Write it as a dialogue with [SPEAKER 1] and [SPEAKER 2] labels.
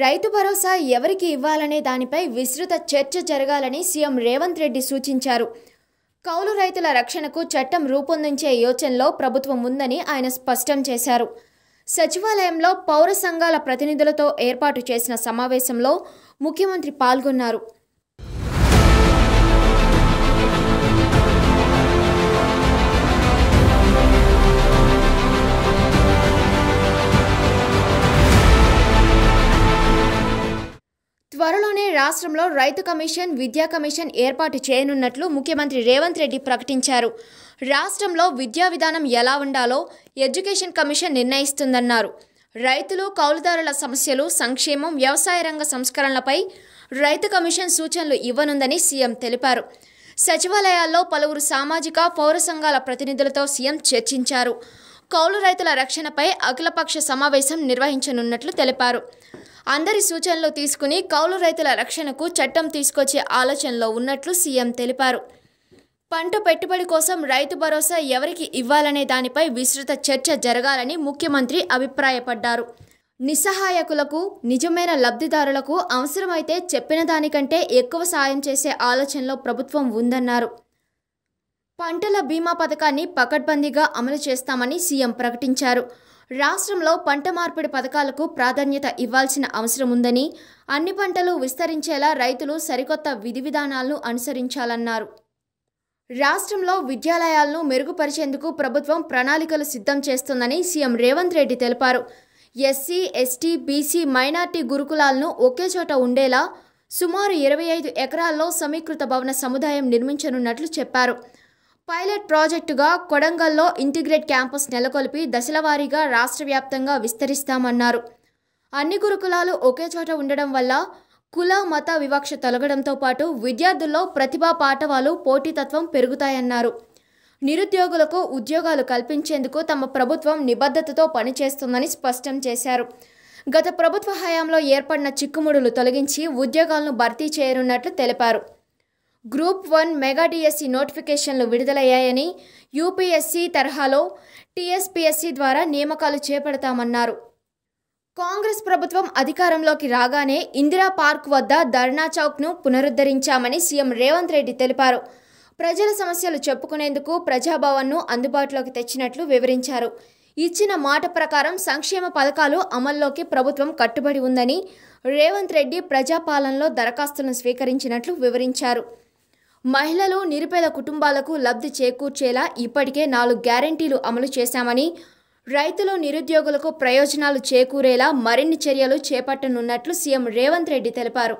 [SPEAKER 1] రైతు భరోసా ఎవరికి ఇవ్వాలనే దానిపై విస్తృత చర్చ జరగాలని సీఎం రేవంత్ రెడ్డి సూచించారు కౌలు రైతుల రక్షణకు చట్టం రూపొందించే యోచనలో ప్రభుత్వం ఉందని ఆయన స్పష్టం చేశారు సచివాలయంలో పౌర సంఘాల ప్రతినిధులతో ఏర్పాటు చేసిన సమావేశంలో ముఖ్యమంత్రి పాల్గొన్నారు రాష్ట్రంలో రైతు కమిషన్ విద్యా కమిషన్ ఏర్పాటు చేయనున్నట్లు ముఖ్యమంత్రి రేవంత్ రెడ్డి ప్రకటించారు రాష్ట్రంలో విద్యా విధానం ఎలా ఉండాలో ఎడ్యుకేషన్ కమిషన్ నిర్ణయిస్తుందన్నారు రైతులు కౌలుదారుల సమస్యలు సంక్షేమం వ్యవసాయ రంగ సంస్కరణలపై రైతు కమిషన్ సూచనలు ఇవ్వనుందని సీఎం తెలిపారు సచివాలయాల్లో పలువురు సామాజిక పౌర సంఘాల ప్రతినిధులతో సీఎం చర్చించారు కౌలు రైతుల రక్షణపై అఖిలపక్ష సమావేశం నిర్వహించనున్నట్లు తెలిపారు అందరి సూచనలు తీసుకుని కౌలు రైతుల రక్షణకు చట్టం తీసుకొచ్చే ఆలోచనలో ఉన్నట్లు సీఎం తెలిపారు పంట పెట్టుబడి కోసం రైతు భరోసా ఎవరికి ఇవ్వాలనే దానిపై విస్తృత చర్చ జరగాలని ముఖ్యమంత్రి అభిప్రాయపడ్డారు నిస్సహాయకులకు నిజమైన లబ్ధిదారులకు అవసరమైతే చెప్పిన దానికంటే ఎక్కువ సాయం చేసే ఆలోచనలో ప్రభుత్వం ఉందన్నారు పంటల బీమా పథకాన్ని పకడ్బందీగా అమలు చేస్తామని సీఎం ప్రకటించారు రాష్ట్రంలో పంట మార్పిడి పథకాలకు ప్రాధాన్యత ఇవ్వాల్సిన అవసరం ఉందని అన్ని పంటలు విస్తరించేలా రైతులు సరికొత్త విధి విధానాలను అనుసరించాలన్నారు రాష్ట్రంలో విద్యాలయాలను మెరుగుపరిచేందుకు ప్రభుత్వం ప్రణాళికలు సిద్ధం చేస్తుందని సీఎం రేవంత్ రెడ్డి తెలిపారు ఎస్సీ ఎస్టీ బీసీ మైనార్టీ గురుకులాలను ఒకే చోట ఉండేలా సుమారు ఇరవై ఐదు ఎకరాల్లో సమీకృత భవన సముదాయం నిర్మించనున్నట్లు చెప్పారు పైలట్ ప్రాజెక్టుగా కొడంగల్లో ఇంటిగ్రేట్ క్యాంపస్ నెలకొల్పి దశలవారీగా రాష్ట్ర వ్యాప్తంగా విస్తరిస్తామన్నారు అన్ని గురుకులాలు ఒకే చోట ఉండడం వల్ల కుల మత వివక్ష తొలగడంతో పాటు విద్యార్థుల్లో ప్రతిభా పాఠవాలు పోటీతత్వం పెరుగుతాయన్నారు నిరుద్యోగులకు ఉద్యోగాలు కల్పించేందుకు తమ ప్రభుత్వం నిబద్ధతతో పనిచేస్తుందని స్పష్టం చేశారు గత ప్రభుత్వ హయాంలో ఏర్పడిన చిక్కుముడులు తొలగించి ఉద్యోగాలను భర్తీ చేయనున్నట్లు తెలిపారు గ్రూప్ వన్ మెగా డిఎస్సి నోటిఫికేషన్లు విడుదలయ్యాయని యూపీఎస్సీ తరహాలో టీఎస్పీఎస్సీ ద్వారా నియామకాలు చేపడతామన్నారు కాంగ్రెస్ ప్రభుత్వం అధికారంలోకి రాగానే ఇందిరా పార్క్ వద్ద ధర్నా చౌక్ను పునరుద్ధరించామని సీఎం రేవంత్ రెడ్డి తెలిపారు ప్రజల సమస్యలు చెప్పుకునేందుకు ప్రజాభవన్ను అందుబాటులోకి తెచ్చినట్లు వివరించారు ఇచ్చిన మాట ప్రకారం సంక్షేమ పథకాలు అమల్లోకి ప్రభుత్వం కట్టుబడి ఉందని రేవంత్ రెడ్డి ప్రజాపాలనలో దరఖాస్తును స్వీకరించినట్లు వివరించారు మహిళలు నిరుపేద కుటుంబాలకు లబ్ధి చేకూర్చేలా ఇప్పటికే నాలుగు గ్యారంటీలు అమలు చేశామని రైతులు నిరుద్యోగులకు ప్రయోజనాలు చేకూరేలా మరిన్ని చర్యలు చేపట్టనున్నట్లు సీఎం రేవంత్ రెడ్డి తెలిపారు